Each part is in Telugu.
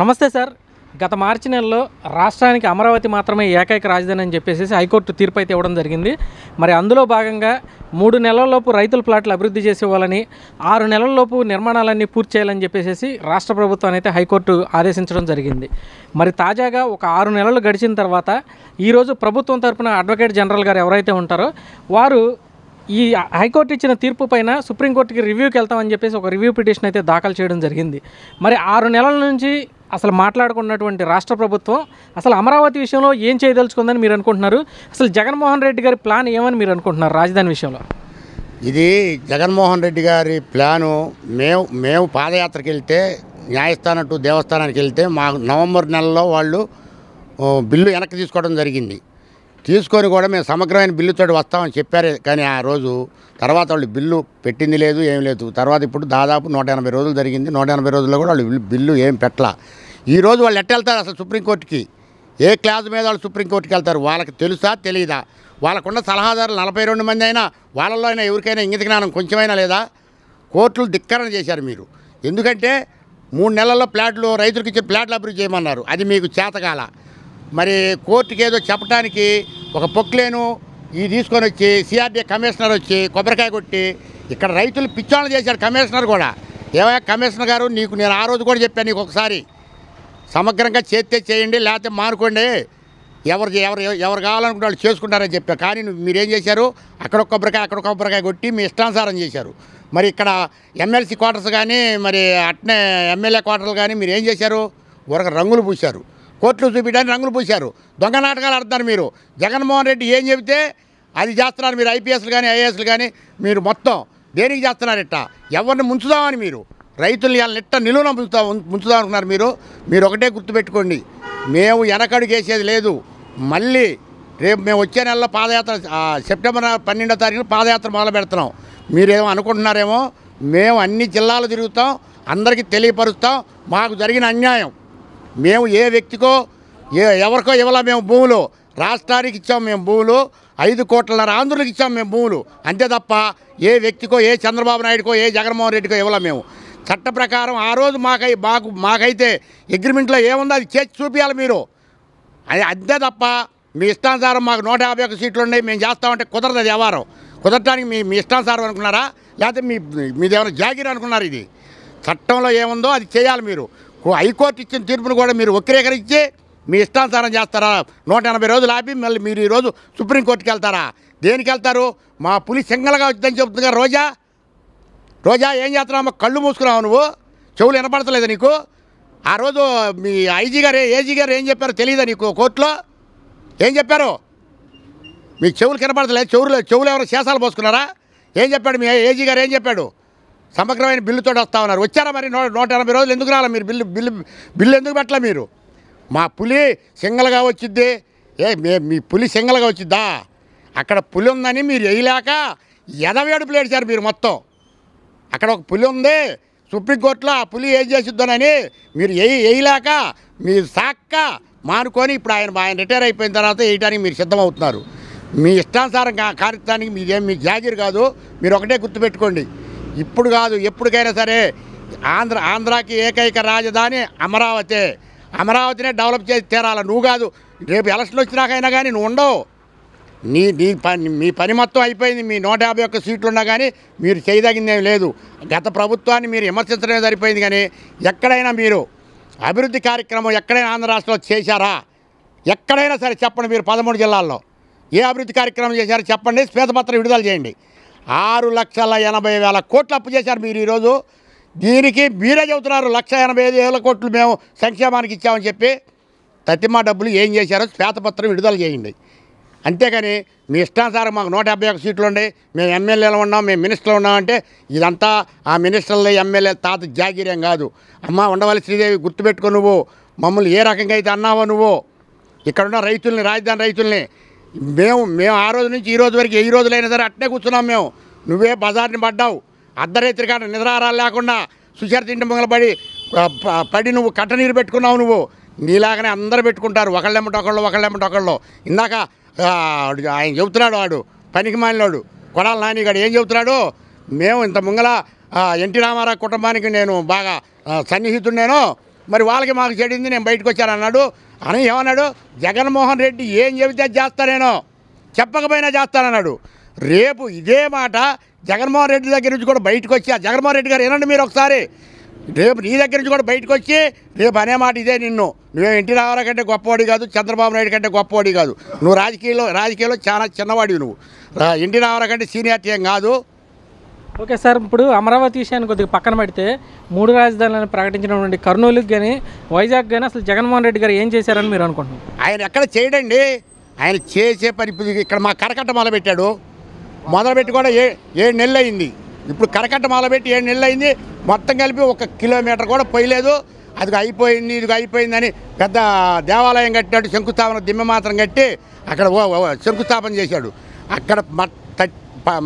నమస్తే సార్ గత మార్చి నెలలో రాష్ట్రానికి అమరావతి మాత్రమే ఏకైక రాజధాని అని చెప్పేసి హైకోర్టు తీర్పు అయితే ఇవ్వడం జరిగింది మరి అందులో భాగంగా మూడు నెలల్లోపు రైతుల ప్లాట్లు అభివృద్ధి చేసి ఇవ్వాలని ఆరు నెలల్లోపు నిర్మాణాలన్నీ పూర్తి చేయాలని చెప్పేసి రాష్ట్ర ప్రభుత్వాన్ని అయితే హైకోర్టు ఆదేశించడం జరిగింది మరి తాజాగా ఒక ఆరు నెలలు గడిచిన తర్వాత ఈరోజు ప్రభుత్వం తరఫున అడ్వకేట్ జనరల్ గారు ఎవరైతే ఉంటారో వారు ఈ హైకోర్టు ఇచ్చిన తీర్పు పైన సుప్రీంకోర్టుకి రివ్యూకి వెళ్తామని చెప్పేసి ఒక రివ్యూ పిటిషన్ అయితే దాఖలు చేయడం జరిగింది మరి ఆరు నెలల నుంచి అసలు మాట్లాడుకున్నటువంటి రాష్ట్ర ప్రభుత్వం అసలు అమరావతి విషయంలో ఏం చేయదలుచుకుందని మీరు అనుకుంటున్నారు అసలు జగన్మోహన్ రెడ్డి గారి ప్లాన్ ఏమని మీరు అనుకుంటున్నారు రాజధాని విషయంలో ఇది జగన్మోహన్ రెడ్డి గారి ప్లాను మేము మేము పాదయాత్రకి వెళ్తే న్యాయస్థానం టు దేవస్థానానికి వెళ్తే మా నవంబర్ నెలలో వాళ్ళు బిల్లు వెనక్కి తీసుకోవడం జరిగింది తీసుకొని కూడా మేము సమగ్రమైన బిల్లుతో వస్తామని చెప్పారు కానీ ఆ రోజు తర్వాత వాళ్ళు బిల్లు పెట్టింది లేదు ఏం లేదు తర్వాత ఇప్పుడు దాదాపు నూట ఎనభై రోజులు జరిగింది నూట ఎనభై రోజుల్లో కూడా వాళ్ళు బిల్లు ఏం పెట్టలా ఈరోజు వాళ్ళు ఎట్టెళ్తారు అసలు సుప్రీంకోర్టుకి ఏ క్లాజ్ మీద వాళ్ళు సుప్రీంకోర్టుకి వెళ్తారు వాళ్ళకి తెలుసా తెలియదా వాళ్ళకున్న సలహాదారులు నలభై రెండు మంది అయినా వాళ్ళలో అయినా ఎవరికైనా ఇంగిత జ్ఞానం కొంచెమైనా లేదా కోర్టులు ధిక్కరణ చేశారు మీరు ఎందుకంటే మూడు నెలల్లో ప్లాట్లు రైతులకు ఇచ్చే ఫ్లాట్లు అభివృద్ధి చేయమన్నారు అది మీకు చేతకాల మరి కోర్టుకి ఏదో చెప్పడానికి ఒక పొక్లేను ఇది తీసుకొని వచ్చి సిఆర్డీ కమిషనర్ వచ్చి కొబ్బరికాయ కొట్టి ఇక్కడ రైతులు పిచ్చాళ్ళు చేశాడు కమిషనర్ కూడా ఏమయ్యా కమిషనర్ గారు నీకు నేను ఆ రోజు కూడా చెప్పాను నీకు ఒకసారి సమగ్రంగా చేస్తే చేయండి లేకపోతే మానుకోండి ఎవరు ఎవరు ఎవరు కావాలనుకుంటే వాళ్ళు చేసుకుంటారని చెప్పారు కానీ మీరేం చేశారు అక్కడ కొబ్బరికాయ అక్కడ కొబ్బరికాయ కొట్టి మీ ఇష్టానుసారం చేశారు మరి ఇక్కడ ఎమ్మెల్సీ క్వార్టర్స్ కానీ మరి అట్నే ఎమ్మెల్యే క్వార్టర్లు కానీ మీరు ఏం చేశారు ఒక రంగులు పూశారు కోట్లు చూపించడానికి రంగులు పూశారు దొంగ నాటకాలు ఆడుతున్నారు మీరు జగన్మోహన్ రెడ్డి ఏం చెబితే అది చేస్తున్నారు మీరు ఐపీఎస్లు కానీ ఐఏఎస్లు కానీ మీరు మొత్తం దేనికి చేస్తున్నారట ఎవరిని ముంచుదామని మీరు రైతులు ఇలా నిట్ట నిలువున ముంచుతా ముంచుదామనుకున్నారు మీరు మీరు ఒకటే గుర్తుపెట్టుకోండి మేము వెనకడుగు వేసేది లేదు మళ్ళీ రేపు మేము వచ్చే నెలలో పాదయాత్ర సెప్టెంబర్ పన్నెండో తారీఖున పాదయాత్ర మొదలు పెడుతున్నాం మీరేమో అనుకుంటున్నారేమో మేము అన్ని జిల్లాలు తిరుగుతాం అందరికీ తెలియపరుస్తాం మాకు జరిగిన అన్యాయం మేము ఏ వ్యక్తికో ఏ ఎవరికో ఇవ్వాల మేము భూములు రాష్ట్రానికి ఇచ్చాం మేము భూములు ఐదు కోట్లన్నర ఆంధ్రులకు ఇచ్చాము మేము భూములు అంతే తప్ప ఏ వ్యక్తికో ఏ చంద్రబాబు నాయుడుకో ఏ జగన్మోహన్ రెడ్డికో ఇవ్వాల మేము చట్ట ప్రకారం ఆ రోజు మాకై మాకు మాకైతే అగ్రిమెంట్లో ఏముందో అది చేసి చూపించాలి మీరు అది అంతే తప్ప మీ ఇష్టానుసారం మాకు నూట యాభై ఒక సీట్లు ఉన్నాయి మేము చేస్తామంటే కుదరదు అది వ్యవహారం కుదరటానికి మీ మీ ఇష్టానుసారం అనుకున్నారా లేకపోతే మీ మీదేమైనా జాగిర్ అనుకున్నారు ఇది చట్టంలో ఏముందో అది చేయాలి మీరు ఓ హైకోర్టు ఇచ్చిన తీర్పును కూడా మీరు వక్రీకరించి మీ ఇష్టానుసారం చేస్తారా నూట ఎనభై రోజులు ఆపి మళ్ళీ మీరు ఈరోజు సుప్రీంకోర్టుకి వెళ్తారా దేనికి వెళ్తారు మా పులి సింగల్గా వచ్చిందని చెబుతుంది రోజా రోజా ఏం చేస్తున్నావు కళ్ళు మూసుకున్నావు నువ్వు చెవులు వినపడతలేదు నీకు ఆ రోజు మీ ఐజీ గారు ఏజీ గారు ఏం చెప్పారో తెలియదా నీకు కోర్టులో ఏం చెప్పారు మీ చెవులు కనపడతలేదు చెవులు చెవులు ఎవరు శేషాలు పోసుకున్నారా ఏం చెప్పాడు మీ ఏజీ గారు ఏం చెప్పాడు సమగ్రమైన బిల్లుతో వస్తా ఉన్నారు వచ్చారా మరి నూట ఎనభై రోజులు ఎందుకు రాలా మీరు బిల్లు బిల్లు బిల్లు ఎందుకు పెట్టలే మీరు మా పులి సింగల్గా వచ్చిద్ది ఏ మీ పులి సింగల్గా వచ్చిద్దా అక్కడ పులి ఉందని మీరు వేయలేక ఎదవేడు ప్లేడ్చారు మీరు మొత్తం అక్కడ ఒక పులి ఉంది సుప్రీంకోర్టులో ఆ పులి ఏం చేసిద్దోనని మీరు వేయి వేయలేక మీరు సాక్క మానుకొని ఇప్పుడు ఆయన ఆయన రిటైర్ అయిపోయిన తర్వాత వేయడానికి మీరు సిద్ధమవుతున్నారు మీ ఇష్టానుసారం కార్యక్రమానికి మీదేం మీకు జాగిర్ కాదు మీరు ఒకటే గుర్తుపెట్టుకోండి ఇప్పుడు కాదు ఎప్పటికైనా సరే ఆంధ్ర ఆంధ్రాకి ఏకైక రాజధాని అమరావతి అమరావతినే డెవలప్ చేసి తీరాలి నువ్వు కాదు రేపు ఎలక్షన్ వచ్చినాకైనా కానీ నువ్వు ఉండవు నీ నీ పని మీ పని మొత్తం అయిపోయింది మీ నూట యాభై ఒక్క సీట్లు ఉన్నా కానీ మీరు చేయదగిందేం లేదు గత ప్రభుత్వాన్ని మీరు విమర్శించడమే సరిపోయింది కానీ ఎక్కడైనా మీరు అభివృద్ధి కార్యక్రమం ఎక్కడైనా ఆంధ్ర రాష్ట్రంలో చేశారా ఎక్కడైనా సరే చెప్పండి మీరు పదమూడు జిల్లాల్లో ఏ అభివృద్ధి కార్యక్రమం చేశారో చెప్పండి శ్వేతపత్రం విడుదల చేయండి ఆరు లక్షల ఎనభై వేల కోట్లు అప్పు చేశారు మీరు ఈరోజు దీనికి మీరే చెబుతున్నారు లక్ష ఎనభై ఐదు వేల కోట్లు మేము సంక్షేమానికి ఇచ్చామని చెప్పి తతిమా డబ్బులు ఏం చేశారో శ్వేతపత్రం విడుదల చేయండి అంతేకాని మీ ఇష్టానుసారం మాకు నూట యాభై ఒక సీట్లు ఉండే మేము ఎమ్మెల్యేలు ఉన్నాం మేము మినిస్టర్లు ఉన్నాం అంటే ఇదంతా ఆ మినిస్టర్లు ఎమ్మెల్యే తాత జాగిర్యం కాదు అమ్మ ఉండవల్లి శ్రీదేవి గుర్తుపెట్టుకో నువ్వు మమ్మల్ని ఏ రకంగా అయితే అన్నావో నువ్వు ఇక్కడున్న రైతుల్ని రాజధాని రైతుల్ని మేము మేము ఆ రోజు నుంచి ఈ రోజు వరకు ఏ రోజులైనా సరే అట్నే కూర్చున్నాం మేము నువ్వే బజార్ని పడ్డావు అర్ధరైతులు కాడ నిద్రారాలు లేకుండా సుచరిత ఇంటి ముంగల పడి పడి నువ్వు కట్టనీరు పెట్టుకున్నావు నువ్వు నీలాగానే అందరు పెట్టుకుంటారు ఒకళ్ళెమ్మట ఒకళ్ళు ఒకళ్ళెమ్మట ఒకళ్ళు ఇందాక ఆయన చెబుతున్నాడు వాడు పనికి మాలినాడు కొడాల నానిగాడు ఏం చెబుతున్నాడు మేము ఇంత ముంగల ఎన్టీ రామారావు కుటుంబానికి నేను బాగా సన్నిహితుడు నేను మరి వాళ్ళకి మాకు చెడింది నేను బయటకు వచ్చానన్నాడు అని ఏమన్నాడు జగన్మోహన్ రెడ్డి ఏం చెబితే చేస్తా చెప్పకపోయినా చేస్తానన్నాడు రేపు ఇదే మాట జగన్మోహన్ రెడ్డి దగ్గర నుంచి కూడా బయటకు వచ్చి ఆ జగన్మోహన్ రెడ్డి గారు వినండి మీరు ఒకసారి రేపు నీ దగ్గర నుంచి కూడా బయటకు వచ్చి రేపు అనే మాట ఇదే నిన్ను నువ్వు ఎన్టీ రామారావు కంటే గొప్పవాడి కాదు చంద్రబాబు నాయుడు కంటే గొప్పవాడి కాదు నువ్వు రాజకీయంలో రాజకీయంలో చాలా చిన్నవాడివి నువ్వు ఎన్టీ రామారావు కంటే సీనియర్టీ ఏం కాదు ఓకే సార్ ఇప్పుడు అమరావతి విషయాన్ని కొద్దిగా పక్కన పెడితే మూడు రాజధానులను ప్రకటించినటువంటి కర్నూలుకి కానీ వైజాగ్ కానీ అసలు జగన్మోహన్ రెడ్డి గారు ఏం చేశారని మీరు అనుకుంటున్నారు ఆయన ఎక్కడ చేయడండి ఆయన చేసే పని ఇక్కడ మా కరకట్ట మొదలుపెట్టాడు మొదలుపెట్టి కూడా ఏ ఏడు నెలలు అయింది ఇప్పుడు కరకట్ట మొదలుపెట్టి ఏడు నెలలు అయింది మొత్తం కలిపి ఒక కిలోమీటర్ కూడా పోయలేదు అది అయిపోయింది ఇది అయిపోయిందని పెద్ద దేవాలయం కట్టాడు శంకుస్థాపన దిమ్మ మాత్రం కట్టి అక్కడ శంకుస్థాపన చేశాడు అక్కడ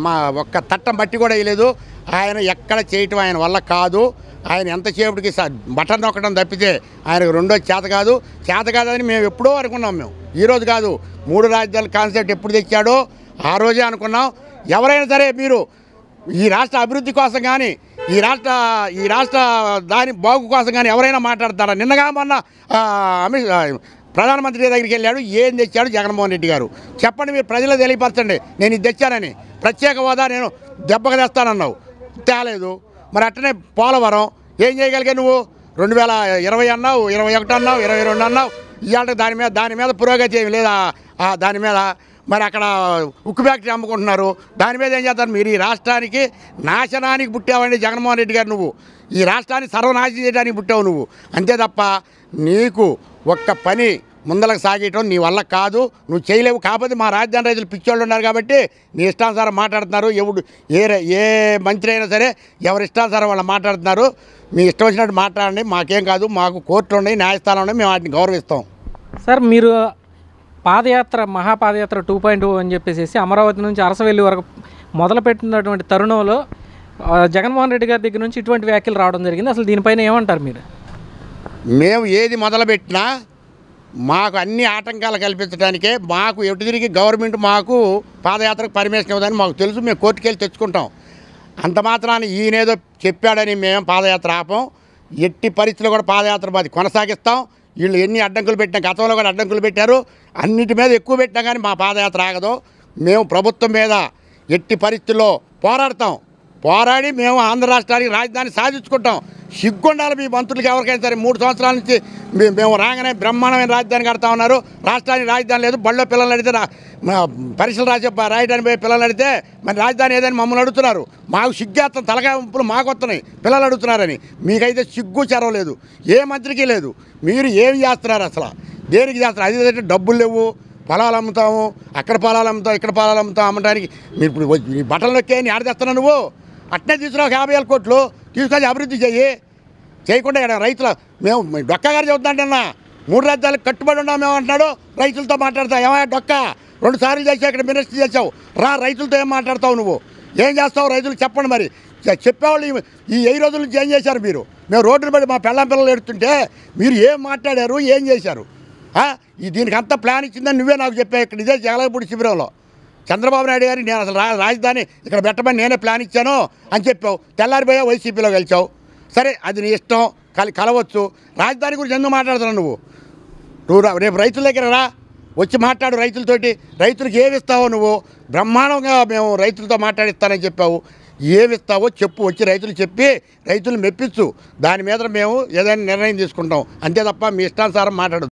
మా ఒక్క తట్టం బట్టి కూడా వేయలేదు ఆయన ఎక్కడ చేయటం ఆయన వల్ల కాదు ఆయన ఎంతసేపటికి బటన్ నొక్కడం తప్పితే ఆయనకు రెండో చేత కాదు చేత కాదని మేము ఎప్పుడో అనుకున్నాం మేము ఈరోజు కాదు మూడు రాజధాని కాన్సెప్ట్ ఎప్పుడు తెచ్చాడో ఆ రోజే అనుకున్నాం ఎవరైనా సరే మీరు ఈ రాష్ట్ర అభివృద్ధి కోసం కానీ ఈ రాష్ట్ర ఈ రాష్ట్ర దాని బాగు కోసం కానీ ఎవరైనా మాట్లాడతారా నిన్నగా మొన్న అమిత్ ప్రధానమంత్రి దగ్గరికి వెళ్ళాడు ఏం తెచ్చాడు జగన్మోహన్ రెడ్డి గారు చెప్పండి మీరు ప్రజలు తెలియపరచండి నేను ఇది తెచ్చానని ప్రత్యేక హోదా నేను దెబ్బకు తెస్తానన్నావు తేలేదు మరి అట్టనే పోలవరం ఏం చేయగలిగా నువ్వు రెండు వేల ఇరవై అన్నావు ఇరవై ఒకటి అన్నావు ఇరవై రెండు అన్నావు ఇవాళ దాని మీద దాని మీద పురోగతి ఏమి లేదా దాని మీద మరి అక్కడ ఉక్కు ఫ్యాక్టరీ అమ్ముకుంటున్నారు దాని మీద ఏం చేస్తారు మీరు ఈ రాష్ట్రానికి నాశనానికి పుట్టావండి జగన్మోహన్ రెడ్డి గారు నువ్వు ఈ రాష్ట్రాన్ని సర్వనాశనం చేయడానికి పుట్టావు నువ్వు అంతే తప్ప నీకు ఒక్క పని ముందలకు సాగేయటం నీ వల్ల కాదు నువ్వు చేయలేవు కాకపోతే మా రాజధాని రైతులు పిచ్చోళ్ళు ఉన్నారు కాబట్టి నీ ఇష్టానుసారం మాట్లాడుతున్నారు ఎవడు ఏ ఏ మంత్రి సరే ఎవరి ఇష్టానుసారం వాళ్ళు మాట్లాడుతున్నారు మీ ఇష్టం వచ్చినట్టు మాట్లాడండి మాకేం కాదు మాకు కోర్టులు ఉన్నాయి న్యాయస్థానం ఉన్నాయి మేము వాటిని గౌరవిస్తాం సార్ మీరు పాదయాత్ర మహాపాదయాత్ర టూ పాయింట్ అని చెప్పేసి అమరావతి నుంచి అరసవెల్లి వరకు మొదలుపెట్టినటువంటి తరుణంలో జగన్మోహన్ రెడ్డి గారి దగ్గర నుంచి ఇటువంటి వ్యాఖ్యలు రావడం జరిగింది అసలు దీనిపైన ఏమంటారు మీరు మేము ఏది మొదలుపెట్టినా మాకు అన్ని ఆటంకాలు కల్పించడానికే మాకు ఎటు తిరిగి గవర్నమెంట్ మాకు పాదయాత్రకు పర్మిషన్ ఇవ్వదని మాకు తెలుసు మేము వెళ్ళి తెచ్చుకుంటాం అంత మాత్రాన్ని ఈయనేదో చెప్పాడని మేము పాదయాత్ర ఆపం ఎట్టి పరిస్థితులు కూడా పాదయాత్ర మాది కొనసాగిస్తాం వీళ్ళు ఎన్ని అడ్డంకులు పెట్టినా గతంలో కూడా అడ్డంకులు పెట్టారు అన్నిటి మీద ఎక్కువ పెట్టినా కానీ మా పాదయాత్ర ఆగదు మేము ప్రభుత్వం మీద ఎట్టి పరిస్థితుల్లో పోరాడతాం పోరాడి మేము ఆంధ్ర రాష్ట్రానికి రాజధాని సాధించుకుంటాం సిగ్గుండాలి మీ మంత్రులకి ఎవరికైనా సరే మూడు సంవత్సరాల నుంచి మేము రాగానే బ్రహ్మాండమైన రాజధాని కడతా ఉన్నారు రాష్ట్రానికి రాజధాని లేదు బళ్ళో పిల్లలు అడిగితే పరీక్షలు రాసే రాయడానికి పోయి పిల్లలు అడిగితే మరి రాజధాని ఏదని మమ్మల్ని అడుగుతున్నారు మాకు సిగ్గేస్తాం తలకాయింపులు మాకు వస్తున్నాయి పిల్లలు అడుగుతున్నారని మీకైతే సిగ్గు చెరవలేదు ఏ మంత్రికి లేదు మీరు ఏమి చేస్తున్నారు అసలు దేనికి చేస్తున్నారు అది డబ్బులు లేవు పొలాలు అమ్ముతాము అక్కడ పొలాలు అమ్ముతాం ఇక్కడ పొలాలు అమ్ముతాం అమ్మడానికి మీరు ఇప్పుడు బట్టలు నొక్కే ఆడదేస్తున్నా నువ్వు అట్నే తీసుకురా ఒక యాభై వేల కోట్లు తీసుకొని అభివృద్ధి చెయ్యి చేయకుండా ఇక్కడ రైతుల మేము డొక్క గారు చెబుతాంటన్న మూడు రాజ్యాలకు కట్టుబడి ఉన్నాం అంటున్నాడు రైతులతో మాట్లాడతా ఏమయ్యా డొక్క రెండు సార్లు చేసావు ఇక్కడ మినిస్టర్ చేసావు రా రైతులతో ఏం మాట్లాడతావు నువ్వు ఏం చేస్తావు రైతులు చెప్పండి మరి చెప్పేవాళ్ళు ఈ ఏ రోజుల నుంచి ఏం చేశారు మీరు మేము రోడ్డు బట్టి మా పెళ్ళం పిల్లలు ఎడుతుంటే మీరు ఏం మాట్లాడారు ఏం చేశారు దీనికి అంత ప్లాన్ ఇచ్చిందని నువ్వే నాకు చెప్పావు ఇక్కడ ఇదే జగలపూడి శిబిరంలో చంద్రబాబు నాయుడు గారి నేను అసలు రాజధాని ఇక్కడ పెట్టమని నేనే ప్లాన్ ఇచ్చాను అని చెప్పావు తెల్లారిపోయా వైసీపీలో గెలిచావు సరే అది నీ ఇష్టం కలి కలవచ్చు రాజధాని గురించి ఎందుకు మాట్లాడుతున్నావు నువ్వు నువ్వు రేపు రైతుల దగ్గర రా వచ్చి మాట్లాడు రైతులతోటి రైతులకు ఏమి ఇస్తావో నువ్వు బ్రహ్మాండంగా మేము రైతులతో మాట్లాడిస్తానని చెప్పావు ఏమిస్తావో చెప్పు వచ్చి రైతులు చెప్పి రైతులు మెప్పించు దాని మీద మేము ఏదైనా నిర్ణయం తీసుకుంటాం అంతే తప్ప మీ ఇష్టానుసారం మాట్లాడదు